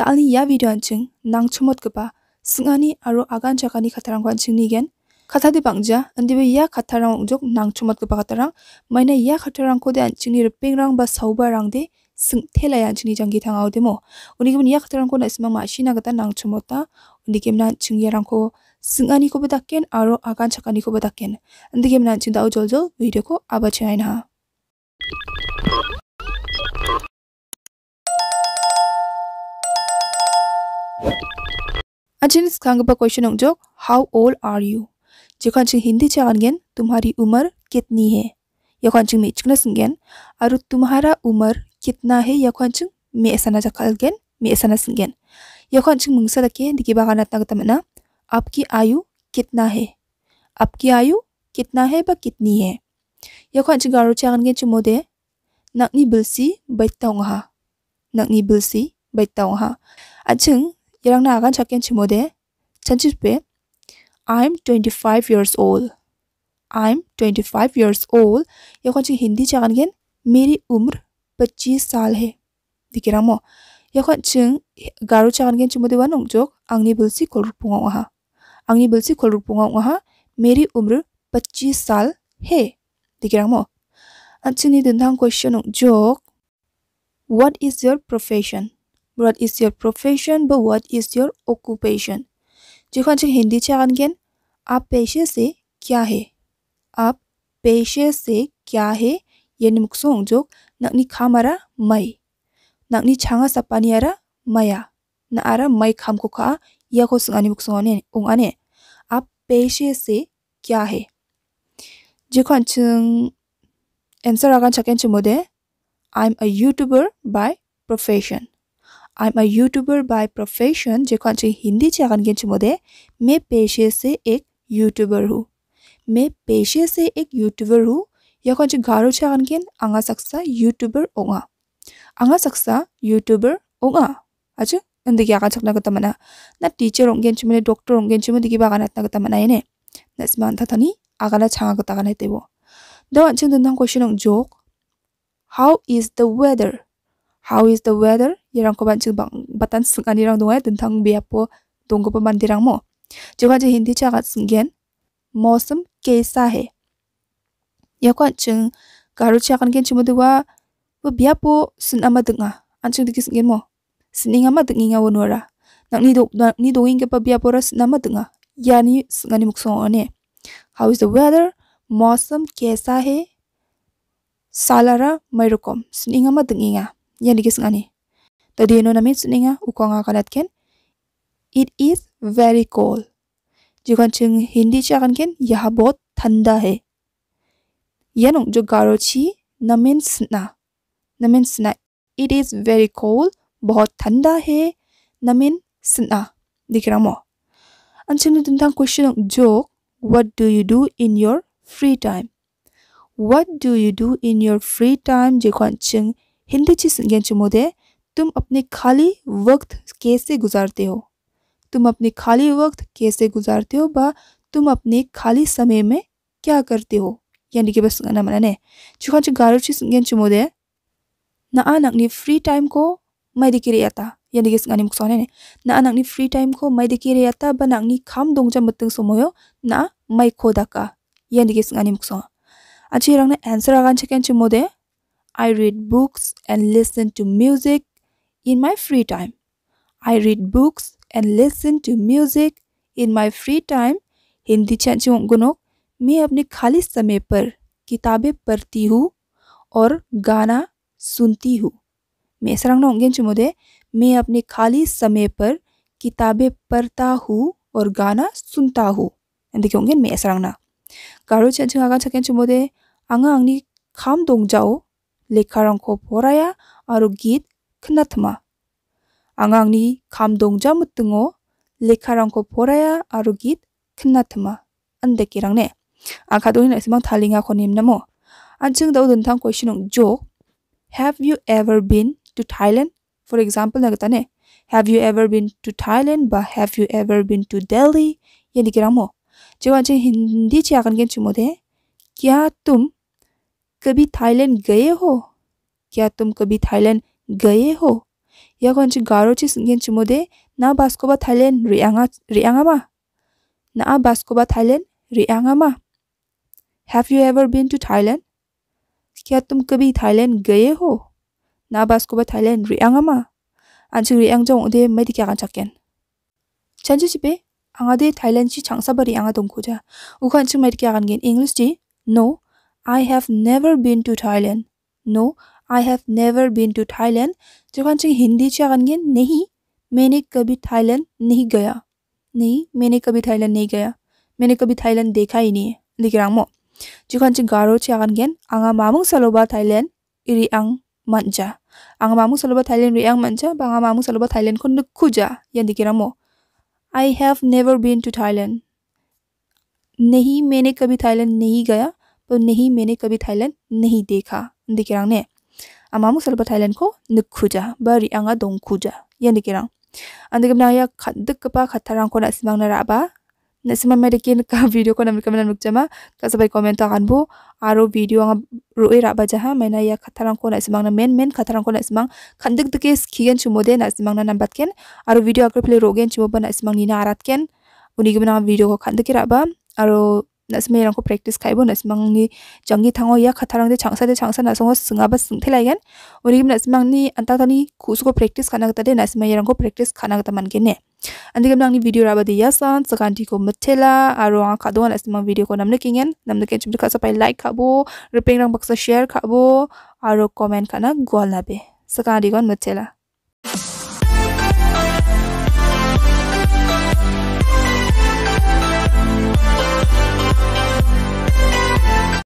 ta'alni ya video anching nang chumot k i p a singani aro agan chakani k a t a r a n g anching nigen kathadi bangja andibe ya k a t a r a n g u n g j o k nang chumot k i p a k a t a r a n g maina ya k a t a r a n g ko de anching ni rping rang ba sauba rang de sing t e l a ya anching ni jangi t a n g au demo uni k i m i n ya k a t a r a n g ko na isma ma shina k a t a nang chumota t uni g e m i n anching ya rang ko singani ko b e d a k k e n aro agan chakani ko b e d a k k e n andi g e m i n anching dau joljol video ko abachaina imagine खांग question होंगे how old are you जो चिंग हिंदी चाहन तुम्हारी उम्र कितनी है यखान चिंग match संगेन और तुम्हारा उम्र कितना है यखान चिंग मे सना जखलगेन मे सना संगेन यखान चिंग मुंगसा रखे दिखे बागान तमना आपकी आयु कितना है आपकी आयु कितना है बा कितनी है यखान चिंग गारो चाहन दे नकनी हूँ बैताउंगा हाँ। नकनी हूँ बैताउंगा हाँ। अचिंग Yarang na agan chakyan chimode. Chanchitpe. I'm 25 years old. I'm 25 years old. या कौन सी हिंदी चाहन गेन मेरी उम्र 25 साल है दिखे रामो या कौन चिंग गारो चाहन गेन चुमो देवा नोंग जोक आंगनी बिलसी खोल पुंगा वहाँ आंगनी बिलसी खोल मेरी उम्र 25 साल है दिखे रामो अच्छी नहीं दिन क्वेश्चन जो What is your profession What is your profession? But what is your occupation? जेखौ जों हिंदी चाहनगेन आप पेशे से क्या है आप पेशे से क्या है ये निमुक्सों जो नकनी खामारा मई नकनी छांगा सपानी आरा मया न आरा मई खाम को खा या को सुंगानी मुक्सों ने उंगाने आप पेशे से क्या है जेखौ जों एंसर आगान छकेन चुमोदे I am a YouTuber by profession I'm a YouTuber by profession. जे कौन ची हिंदी ची आगन गें चिमोदे मैं पेशे से एक यूट्यूबर हूँ मैं पेशे से एक यूट्यूबर हूँ या कौन ची गारो ची आगन गें आंगा सकसा यूट्यूबर ओगा आंगा सकसा यूट्यूबर ओगा 아주 근데 야가 적나 그다 마나 나 티처 옹겐 주문에 독터 옹겐 주문 되게 바가 났다 그다 마나 얘네 나스만 타타니 아가나 창아 그다 가네 대보 너 친든 한 곳이는 족 How is the weather? how is the weather Yang ko ban cik bang batan sung anirang dungai tentang biapo tunggu pemandirang mo juga jadi hindi cha gat Musim kesa he. kaisa hai ya kwan ching garu cha kan gen chumu duwa wo biapo sun ama An anchung dikis gen mo amat ama dunginga wonora nak ni dok ni dongin ke biapo ras nama dunga yani sengani muksong ane how is the weather मौसम Salara Salara सालारा मैरुकम amat मत दुंगिंगा yan ligis ngani tadino namin suninga uko nga kalat ken it is very cold jikan chung hindi cha kan ken yah bahut thanda hai yanong jo garo chi namin sna namin sna it is very cold बहुत ठंडा है नमिन सना दिख रहा मो अच्छा ने तुमता question जो what do you do in your free time what do you do in your free time जे खान चिंग हिंदी मोदे तुम अपने खाली वक्त कैसे गुजारते हो तुम अपने खाली वक्त कैसे गुजारते हो बा तुम अपने खाली समय में क्या करते हो यानी कि बस ना मनाने चुखा हाँ चु गारो चीज मोदे ना आ नकनी फ्री टाइम को मैं दिखे रे आता यानी कि गाने मुक्सौने ने ना नकनी फ्री टाइम को मैं दिखे रे आता बा नकनी खाम दोंगजा मतंग सोमोयो ना मैं खोदा का यानी कि संगानी मुक्सौ अच्छी रंग ने आंसर आगान छकेन चमोदे I read books and listen to music in my free time. I read books and listen to music in my free time. Hindi गुनों मैं अपने खाली समय पर किताबें पढ़ती हूँ और गाना सुनती हूँ मैं सरंगना होंगे चुमुदे मैं अपने खाली समय पर किताबें पढ़ता हूँ और गाना सुनता हूँ देखिए होंगे मैं सरंगना गारो छे आगा छके चुमुदे आंगा आंगनी खाम दोंग जाओ lekharangko poraya aru git khnatma angangni khamdongja mutungo lekharangko poraya aru git khnatma ande kirangne akhadoi na isma thalinga khonim namo anching daw dun thang question jo have you ever been to thailand for example nagata ne have you ever been to thailand ba have you ever been to delhi yani kiramo jewa je hindi chi gen chimode kya tum कभी Thailand गए हो क्या तुम कभी Thailand गए हो या कौन सी गारो ची संगे चुमोदे ना बास्कोबा थाईलैंड रियांगा रियांगा मा ना बास्कोबा थाईलैंड रियांगा मा have you ever been to Thailand क्या तुम कभी थाईलैंड गए हो ना बास्कोबा थाईलैंड रियांगा मा आंचु रियांग जों उदे मै दिखा चकेन चंचु सिपे आंगादे थाईलैंड ची छांगसा बरी आंगा दोंखुजा उखान छु मै दिखा गा गेन इंग्लिश जी नो I have never been to Thailand. No, I have never been to Thailand. जगह चिंग हिंदी चाहनगे नहीं मैंने कभी थाईलैंड नहीं गया नहीं मैंने कभी थाईलैंड नहीं गया मैंने कभी थाईलैंड देखा ही नहीं है लेकिन आंगमो जुखान चिंग गारो चाहनगेन आंगा मामू सलोबा थाईलैंड इरी आंग मानजा आंगा मामू सलोबा थाईलैंड रे आंग मानजा बांगा मामू सलोबा थाईलैंड को नखुजा या लेकिन आंगमो I have never been to Thailand नहीं मैंने कभी थाईलैंड नहीं गया तो नहीं मैंने कभी थाईलैंड नहीं देखा दिकिरांग ने अमामु सलबा थाईलैंड को निखुजा बरी अंगा दोंगखुजा या दिकिरांग अंदर या खदकपा खतरांग को नसिमांग राबा नसिमा मेरे के का वीडियो को नमक मैंने नुकजमा का सबाई कमेंट तो आनबो आरो वीडियो आंगा रोए राबा जहां मैंने या खतरांग को नसिमांग ना मेन मेन खतरांग को नसिमांग खंदक दके खिगन चुमोदे नसिमांग ना नंबर केन आरो वीडियो आकर प्ले रोगेन चुमो बना नसिमांग नीना आरात केन के बना वीडियो को खंदके राबा और nasme rangko practice khaibo nasmangni changi thango ya khatharang de changsa de changsa nasongo singa ba singthai laigen origim nasmangni antatani khusuko practice khana gata de nasma yarangko practice khana gata manke ne andigam nangni video raba de yasan sakanti ko mathela aro ang khado nasma video ko namne kingen namne ken chumri khasa pai like khabo repeng rang baksa share khabo aro comment khana gol nabe sakanti gon mathela Thank you.